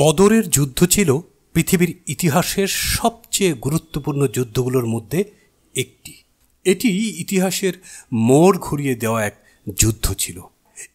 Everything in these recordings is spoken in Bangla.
বদরের যুদ্ধ ছিল পৃথিবীর ইতিহাসের সবচেয়ে গুরুত্বপূর্ণ যুদ্ধগুলোর মধ্যে একটি এটি ইতিহাসের মোড় ঘুরিয়ে দেওয়া এক যুদ্ধ ছিল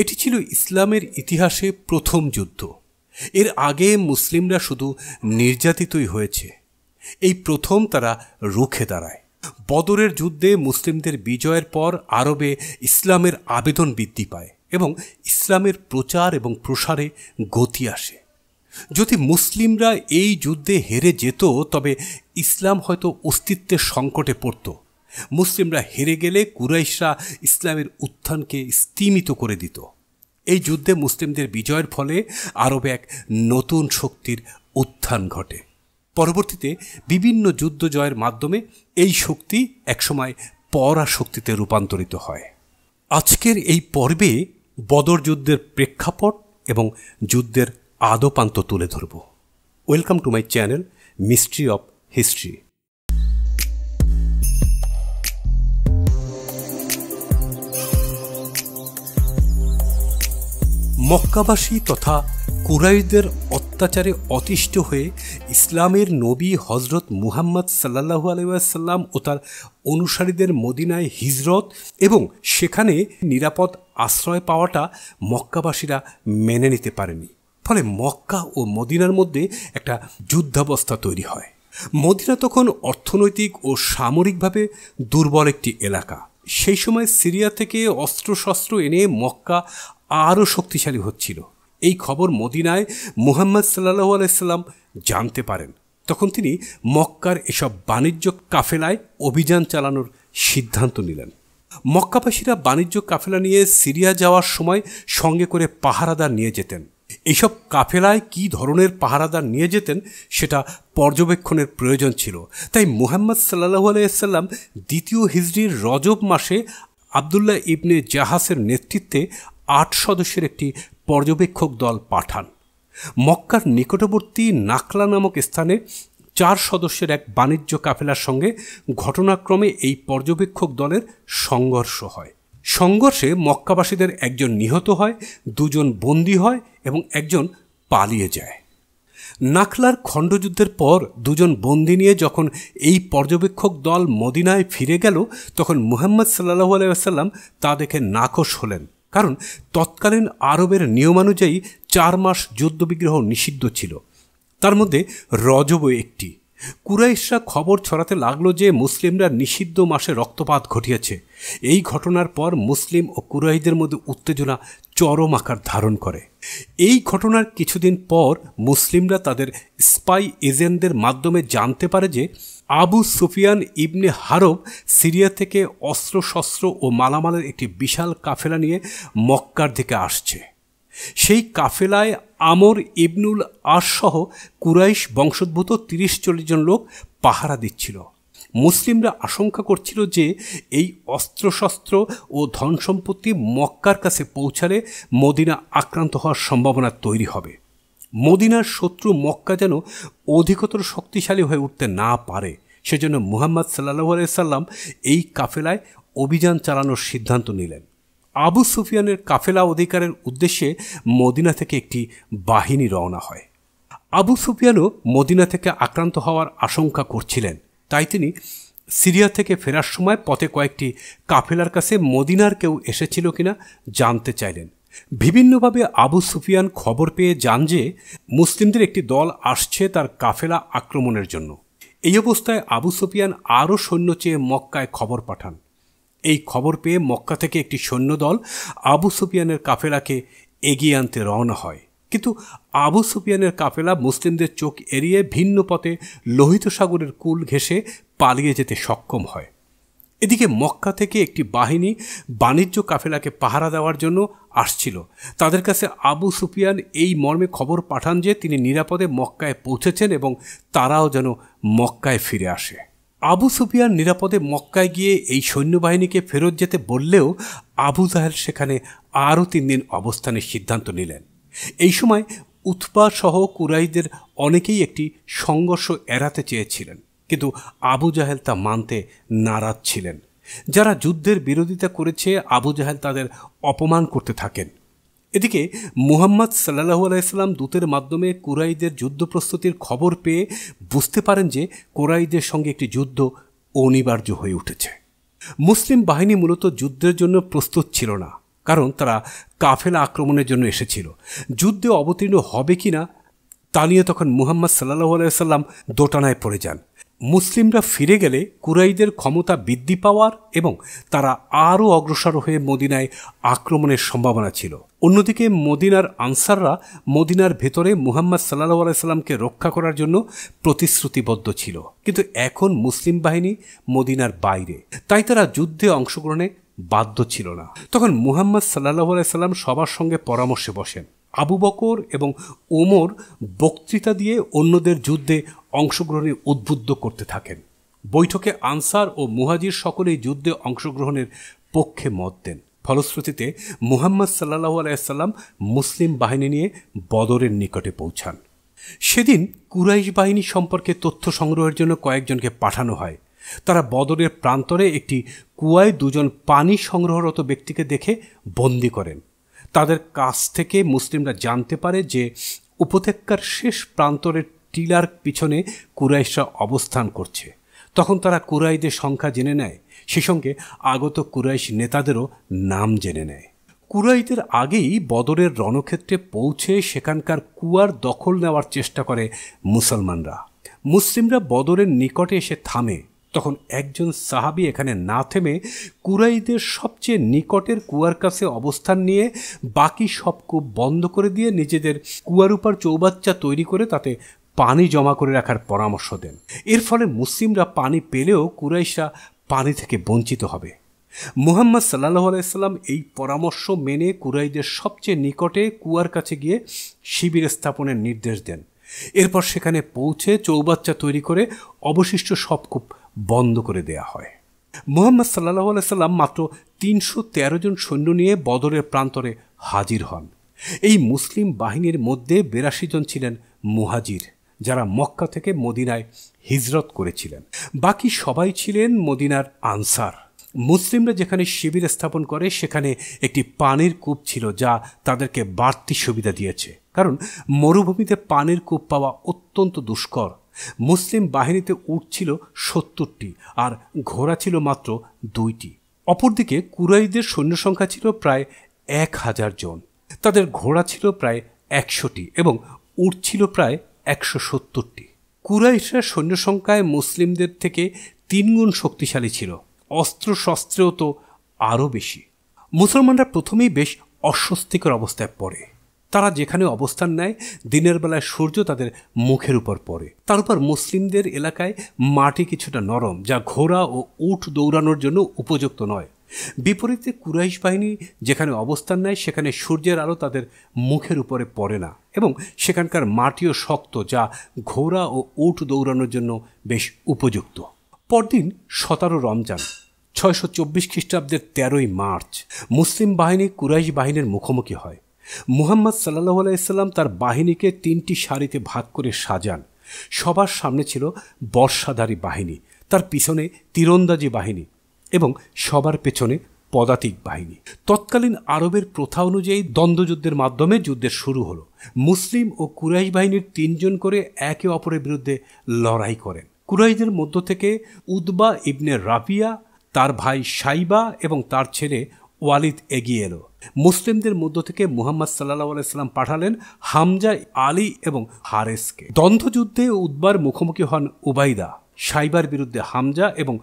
এটি ছিল ইসলামের ইতিহাসে প্রথম যুদ্ধ এর আগে মুসলিমরা শুধু নির্যাতিতই হয়েছে এই প্রথম তারা রুখে দাঁড়ায় বদরের যুদ্ধে মুসলিমদের বিজয়ের পর আরবে ইসলামের আবেদন বৃদ্ধি পায় এবং ইসলামের প্রচার এবং প্রসারে গতি আসে যদি মুসলিমরা এই যুদ্ধে হেরে যেত তবে ইসলাম হয়তো অস্তিত্বের সংকটে পড়ত মুসলিমরা হেরে গেলে কুরাইশরা ইসলামের উত্থানকে স্তীমিত করে দিত এই যুদ্ধে মুসলিমদের বিজয়ের ফলে আরবে এক নতুন শক্তির উত্থান ঘটে পরবর্তীতে বিভিন্ন যুদ্ধ জয়ের মাধ্যমে এই শক্তি একসময় পরা শক্তিতে রূপান্তরিত হয় আজকের এই পর্বে বদর যুদ্ধের প্রেক্ষাপট এবং যুদ্ধের আদপান্ত তুলে ধরব welcome to my channel mystery of history মক্কাবাসী তথা কুরাইদের অত্যাচারে অতিষ্ঠ হয়ে ইসলামের নবী হজরত মুহাম্মদ সাল্লাহ আলাইসাল্লাম ও তার অনুসারীদের মদিনায় হিজরত এবং সেখানে নিরাপদ আশ্রয় পাওয়াটা মক্কাবাসীরা মেনে নিতে পারেনি ফলে মক্কা ও মদিনার মধ্যে একটা যুদ্ধাবস্থা তৈরি হয় মদিনা তখন অর্থনৈতিক ও সামরিকভাবে দুর্বল একটি এলাকা সেই সময় সিরিয়া থেকে অস্ত্রশস্ত্র এনে মক্কা আরও শক্তিশালী হচ্ছিল এই খবর মদিনায় মুহাম্মদ সাল্লাহ আলাইসাল্লাম জানতে পারেন তখন তিনি মক্কার এসব বাণিজ্য কাফেলায় অভিযান চালানোর সিদ্ধান্ত নিলেন মক্কাবাসীরা বাণিজ্য কাফেলা নিয়ে সিরিয়া যাওয়ার সময় সঙ্গে করে পাহারাদার নিয়ে যেতেন এইসব কাফেলায় কি ধরনের পাহারাদার নিয়ে যেতেন সেটা পর্যবেক্ষণের প্রয়োজন ছিল তাই মুহাম্মদ সাল্লাহু আলাইসাল্লাম দ্বিতীয় হিজড়ির রজব মাসে আবদুল্লাহ ইবনে জাহাসের নেতৃত্বে আট সদস্যের একটি পর্যবেক্ষক দল পাঠান মক্কার নিকটবর্তী নাকলা নামক স্থানে চার সদস্যের এক বাণিজ্য কাফেলার সঙ্গে ঘটনাক্রমে এই পর্যবেক্ষক দলের সংঘর্ষ হয় সংঘর্ষে মক্কাবাসীদের একজন নিহত হয় দুজন বন্দী হয় এবং একজন পালিয়ে যায় নাখলার খণ্ডযুদ্ধের পর দুজন বন্দী নিয়ে যখন এই পর্যবেক্ষক দল মদিনায় ফিরে গেল তখন মুহাম্মদ সাল্লাহ আলাইসাল্লাম তা দেখে নাকশ হলেন কারণ তৎকালীন আরবের নিয়মানুযায়ী চার মাস যুদ্ধবিগ্রহ নিষিদ্ধ ছিল তার মধ্যে রজবও একটি কুরাইশরা খবর ছড়াতে লাগলো যে মুসলিমরা নিষিদ্ধ মাসে রক্তপাত ঘটিয়েছে এই ঘটনার পর মুসলিম ও কুরাইদের মধ্যে উত্তেজনা চরম আকার ধারণ করে এই ঘটনার কিছুদিন পর মুসলিমরা তাদের স্পাই এজেন্টদের মাধ্যমে জানতে পারে যে Abu Sufyan ibn Harb Syria থেকে অস্ত্রশস্ত্র ও মালামালের একটি বিশাল কাফেলা নিয়ে মক্কার দিকে আসছে সেই কাফেলায় আমর ইবনুল আশসহ কুরাইশ বংশোদ্ভূত তিরিশ চল্লিশ জন লোক পাহারা দিচ্ছিল মুসলিমরা আশঙ্কা করছিল যে এই অস্ত্রশস্ত্র ও ধন সম্পত্তি মক্কার কাছে পৌঁছালে মদিনা আক্রান্ত হওয়ার সম্ভাবনা তৈরি হবে মদিনার শত্রু মক্কা যেন অধিকতর শক্তিশালী হয়ে উঠতে না পারে সেজন্য মুহাম্মদ সাল্লাহ সাল্লাম এই কাফেলায় অভিযান চালানোর সিদ্ধান্ত নিলেন আবু সুফিয়ানের কাফেলা অধিকারের উদ্দেশ্যে মদিনা থেকে একটি বাহিনী রওনা হয় আবু সুফিয়ানও মদিনা থেকে আক্রান্ত হওয়ার আশঙ্কা করছিলেন তাই তিনি সিরিয়া থেকে ফেরার সময় পথে কয়েকটি কাফেলার কাছে মদিনার কেউ এসেছিল কিনা জানতে চাইলেন বিভিন্নভাবে আবু সুফিয়ান খবর পেয়ে যান যে মুসলিমদের একটি দল আসছে তার কাফেলা আক্রমণের জন্য এই অবস্থায় আবু সুফিয়ান আরও সৈন্য চেয়ে মক্কায় খবর পাঠান এই খবর পেয়ে মক্কা থেকে একটি সৈন্যদল আবু সুফিয়ানের কাফেলাকে এগিয়ে আনতে রওনা হয় কিন্তু আবু সুফিয়ানের কাফেলা মুসলিমদের চোখ এড়িয়ে ভিন্ন পথে লোহিত সাগরের কুল ঘেঁষে পালিয়ে যেতে সক্ষম হয় এদিকে মক্কা থেকে একটি বাহিনী বাণিজ্য কাফেলাকে পাহারা দেওয়ার জন্য আসছিল তাদের কাছে আবু সুফিয়ান এই মর্মে খবর পাঠান যে তিনি নিরাপদে মক্কায় পৌঁছেছেন এবং তারাও যেন মক্কায় ফিরে আসে আবু সুফিয়ান নিরাপদে মক্কায় গিয়ে এই সৈন্যবাহিনীকে ফেরত যেতে বললেও আবু জাহেল সেখানে আরও তিন দিন অবস্থানের সিদ্ধান্ত নিলেন এই সময় উৎপা সহ কুরাইদের অনেকেই একটি সংঘর্ষ এড়াতে চেয়েছিলেন কিন্তু আবু জাহেল তা মানতে নারাজ ছিলেন যারা যুদ্ধের বিরোধিতা করেছে আবু জাহেল তাদের অপমান করতে থাকেন এদিকে মুহাম্মদ সাল্লাহু আলাইসাল্লাম দূতের মাধ্যমে কুরাইদের যুদ্ধ প্রস্তুতির খবর পেয়ে বুঝতে পারেন যে কুরাইদের সঙ্গে একটি যুদ্ধ অনিবার্য হয়ে উঠেছে মুসলিম বাহিনী মূলত যুদ্ধের জন্য প্রস্তুত ছিল না কারণ তারা কাফেলা আক্রমণের জন্য এসেছিল যুদ্ধে অবতীর্ণ হবে কি না তা নিয়ে তখন মুহাম্মদ সাল্লাহ আলাইসাল্লাম দোটানায় পড়ে যান মুসলিমরা ফিরে গেলে কুরাইদের ক্ষমতা বৃদ্ধি পাওয়ার এবং তারা আরও অগ্রসর হয়ে মদিনায় আক্রমণের সম্ভাবনা ছিল অন্যদিকে মদিনার আনসাররা মদিনার ভেতরে মুহাম্মদ সাল্লাহ আলাইসাল্লামকে রক্ষা করার জন্য প্রতিশ্রুতিবদ্ধ ছিল কিন্তু এখন মুসলিম বাহিনী মদিনার বাইরে তাই তারা যুদ্ধে অংশগ্রহণে বাধ্য ছিল না তখন মুহাম্মদ সাল্লাহ আলাইসাল্লাম সবার সঙ্গে পরামর্শে বসেন আবু বকর এবং ওমর বক্তৃতা দিয়ে অন্যদের যুদ্ধে অংশগ্রহণে উদ্বুদ্ধ করতে থাকেন বৈঠকে আনসার ও মুহাজির সকলেই যুদ্ধে অংশগ্রহণের পক্ষে মত দেন ফলশ্রুতিতে মুহাম্মদ সাল্লাহ আলাইসাল্লাম মুসলিম বাহিনী নিয়ে বদরের নিকটে পৌঁছান সেদিন কুরাইশ বাহিনী সম্পর্কে তথ্য সংগ্রহের জন্য কয়েকজনকে পাঠানো হয় তারা বদরের প্রান্তরে একটি কুয়ায় দুজন পানি সংগ্রহরত ব্যক্তিকে দেখে বন্দি করেন তাদের কাছ থেকে মুসলিমরা জানতে পারে যে উপত্যকার শেষ প্রান্তরের টিলার পিছনে কুরাইশরা অবস্থান করছে তখন তারা কুরাইদের সংখ্যা জেনে নেয় সে সঙ্গে আগত কুরাইশ নেতাদেরও নাম জেনে নেয় কুরাইদের আগেই বদরের রণক্ষেত্রে পৌঁছে সেখানকার কুয়ার দখল নেওয়ার চেষ্টা করে মুসলমানরা মুসলিমরা বদরের নিকটে এসে থামে তখন একজন সাহাবি এখানে না থেমে কুরাইদের সবচেয়ে নিকটের কুয়ার কাছে অবস্থান নিয়ে বাকি সব কূপ বন্ধ করে দিয়ে নিজেদের কুয়ার উপর চৌবাচ্চা তৈরি করে তাতে পানি জমা করে রাখার পরামর্শ দেন এর ফলে মুসলিমরা পানি পেলেও কুরাইশরা পানি থেকে বঞ্চিত হবে মোহাম্মদ সাল্লাহ আলাইসাল্লাম এই পরামর্শ মেনে কুরাইদের সবচেয়ে নিকটে কুয়ার কাছে গিয়ে শিবির স্থাপনের নির্দেশ দেন এরপর সেখানে পৌঁছে চৌবাচ্চা তৈরি করে অবশিষ্ট সব কূপ বন্ধ করে দেয়া হয় মোহাম্মদ সাল্লাহ আলাইসাল্লাম মাত্র তিনশো তেরো জন সৈন্য নিয়ে বদরের প্রান্তরে হাজির হন এই মুসলিম বাহিনীর মধ্যে বিরাশি জন ছিলেন মুহাজির যারা মক্কা থেকে মদিনায় হিজরত করেছিলেন বাকি সবাই ছিলেন মদিনার আনসার মুসলিমরা যেখানে শিবির স্থাপন করে সেখানে একটি পানির কূপ ছিল যা তাদেরকে বাড়তি সুবিধা দিয়েছে কারণ মরুভূমিতে পানির কূপ পাওয়া অত্যন্ত দুষ্কর মুসলিম বাহিনীতে উঠছিল সত্তরটি আর ঘোড়া ছিল মাত্র দুইটি অপরদিকে কুরাইদের সৈন্য সংখ্যা ছিল প্রায় এক হাজার জন তাদের ঘোড়া ছিল প্রায় একশোটি এবং উঠছিল প্রায় একশো সত্তরটি কুরাইশরা সৈন্য সংখ্যায় মুসলিমদের থেকে তিনগুণ শক্তিশালী ছিল অস্ত্র শস্ত্রেও তো আরও বেশি মুসলমানরা প্রথমেই বেশ অস্বস্তিকর অবস্থায় পড়ে তারা যেখানে অবস্থান নেয় দিনের বেলায় সূর্য তাদের মুখের উপর পড়ে তার উপর মুসলিমদের এলাকায় মাটি কিছুটা নরম যা ঘোড়া ও উঠ দৌড়ানোর জন্য উপযুক্ত নয় বিপরীতে কুরাইশ বাহিনী যেখানে অবস্থান নেয় সেখানে সূর্যের আলো তাদের মুখের উপরে পড়ে না এবং সেখানকার মাটিও শক্ত যা ঘোড়া ও উঠ দৌড়ানোর জন্য বেশ উপযুক্ত পরদিন সতেরো রমজান ছয়শো চব্বিশ খ্রিস্টাব্দের তেরোই মার্চ মুসলিম বাহিনী কুরাইশ বাহিনীর মুখোমুখি হয় মুহাম্মদ সাল্লাহ আলাইসাল্লাম তার বাহিনীকে তিনটি সারিতে ভাগ করে সাজান সবার সামনে ছিল বর্ষাধারী বাহিনী তার পিছনে তীরন্দাজি বাহিনী এবং সবার পেছনে পদাতিক বাহিনী তৎকালীন আরবের প্রথা অনুযায়ী দ্বন্দ্বযুদ্ধের মাধ্যমে যুদ্ধের শুরু হলো মুসলিম ও কুরাইশ বাহিনীর তিনজন করে একে অপরের বিরুদ্ধে লড়াই করেন কুরাইদের মধ্য থেকে উদ্বা ইবনে রাফিয়া তার ভাই সাইবা এবং তার ছেলে ওয়ালিদ এগিয়ে এলো মুসলিমদের মধ্য থেকে মুহাম্মদ সাল্লাহ আলাইসাল্লাম পাঠালেন হামজা আলী এবং হারেসকে দ্বন্দ্বযুদ্ধে উদ্বার মুখোমুখি হন উবাইদা সাইবার বিরুদ্ধে হামজা এবং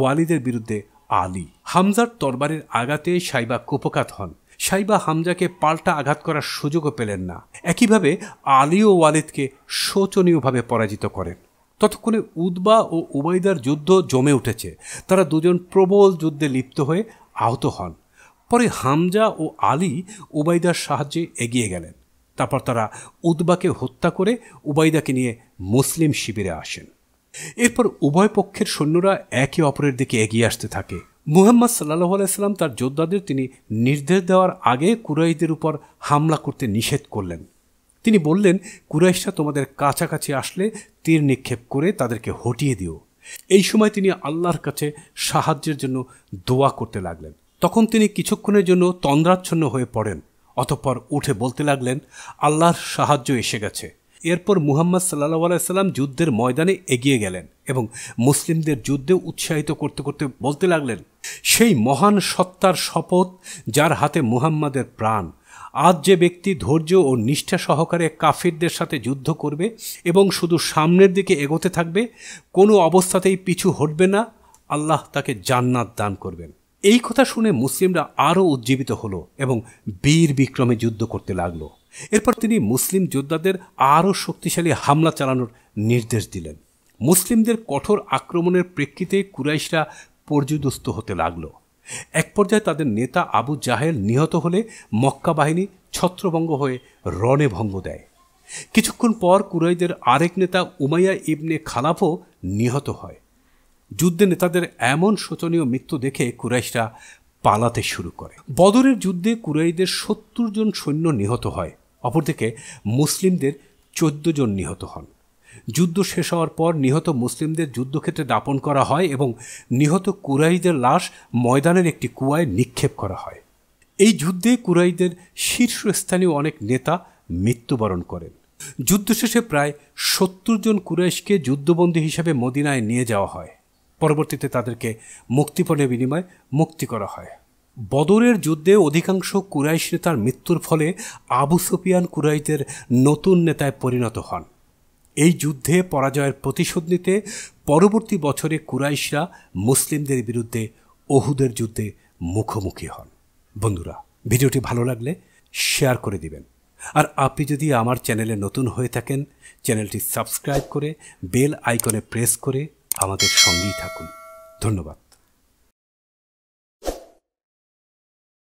ওয়ালিদের বিরুদ্ধে আলী হামজার তরবারের আঘাতে সাইবা কুপকাত হন সাইবা হামজাকে পাল্টা আঘাত করার সুযোগও পেলেন না একইভাবে আলী ও ওয়ালিদকে শোচনীয়ভাবে পরাজিত করেন ততক্ষণে উদ্বা ও উবাইদার যুদ্ধ জমে উঠেছে তারা দুজন প্রবল যুদ্ধে লিপ্ত হয়ে আহত হন পরে হামজা ও আলী উবাইদার সাহায্যে এগিয়ে গেলেন তারপর তারা উদ্বাকে হত্যা করে উবাইদাকে নিয়ে মুসলিম শিবিরে আসেন এরপর উভয় পক্ষের সৈন্যরা একে অপরের দিকে এগিয়ে আসতে থাকে মুহাম্মদ সাল্লাহ আলাইসাল্লাম তার যোদ্ধাদের তিনি নির্দেশ দেওয়ার আগে কুরাইদের উপর হামলা করতে নিষেধ করলেন তিনি বললেন কুরাইশরা তোমাদের কাছাকাছি আসলে তীর নিক্ষেপ করে তাদেরকে হটিয়ে দিও এই সময় তিনি আল্লাহর কাছে সাহায্যের জন্য দোয়া করতে লাগলেন তখন তিনি কিছুক্ষণের জন্য তন্দ্রাচ্ছন্ন হয়ে পড়েন অতঃপর উঠে বলতে লাগলেন আল্লাহর সাহায্য এসে গেছে এরপর মুহাম্মদ সাল্লাহ আলাইসাল্লাম যুদ্ধের ময়দানে এগিয়ে গেলেন এবং মুসলিমদের যুদ্ধে উৎসাহিত করতে করতে বলতে লাগলেন সেই মহান সত্তার শপথ যার হাতে মুহাম্মাদের প্রাণ আজ যে ব্যক্তি ধৈর্য ও নিষ্ঠা সহকারে কাফিরদের সাথে যুদ্ধ করবে এবং শুধু সামনের দিকে এগোতে থাকবে কোনো অবস্থাতেই পিছু হটবে না আল্লাহ তাকে জান্নাত দান করবেন এই কথা শুনে মুসলিমরা আরও উজ্জীবিত হলো এবং বীর বিক্রমে যুদ্ধ করতে লাগলো এরপর তিনি মুসলিম যোদ্ধাদের আরও শক্তিশালী হামলা চালানোর নির্দেশ দিলেন মুসলিমদের কঠোর আক্রমণের প্রেক্ষিতে কুরাইশরা পর্যুদস্ত হতে লাগল এক পর্যায়ে তাদের নেতা আবু জাহেল নিহত হলে মক্কা বাহিনী ছত্রভঙ্গ হয়ে রণে ভঙ্গ দেয় কিছুক্ষণ পর কুরাইদের আরেক নেতা উমাইয়া ইবনে খালাফও নিহত হয় যুদ্ধে নেতাদের এমন শোচনীয় মৃত্যু দেখে কুরাইশরা পালাতে শুরু করে বদরের যুদ্ধে কুরাইদের সত্তর জন সৈন্য নিহত হয় অপরদিকে মুসলিমদের চোদ্দ জন নিহত হন যুদ্ধ শেষ হওয়ার পর নিহত মুসলিমদের যুদ্ধক্ষেত্রে দাপন করা হয় এবং নিহত কুরাইদের লাশ ময়দানের একটি কুয়ায় নিক্ষেপ করা হয় এই যুদ্ধে কুরাইদের শীর্ষস্থানীয় অনেক নেতা মৃত্যুবরণ করেন যুদ্ধ শেষে প্রায় সত্তর জন কুরাইশকে যুদ্ধবন্দী হিসাবে মদিনায় নিয়ে যাওয়া হয় পরবর্তীতে তাদেরকে মুক্তিপণের বিনিময়ে মুক্তি করা হয় বদরের যুদ্ধে অধিকাংশ কুরাইশ নেতার মৃত্যুর ফলে আবু সুফিয়ান কুরাইশদের নতুন নেতায় পরিণত হন এই যুদ্ধে পরাজয়ের প্রতিশোধ নিতে পরবর্তী বছরে কুরাইশরা মুসলিমদের বিরুদ্ধে অহুদের যুদ্ধে মুখোমুখি হন বন্ধুরা ভিডিওটি ভালো লাগলে শেয়ার করে দিবেন আর আপনি যদি আমার চ্যানেলে নতুন হয়ে থাকেন চ্যানেলটি সাবস্ক্রাইব করে বেল আইকনে প্রেস করে আমাদের সঙ্গেই থাকুন ধন্যবাদ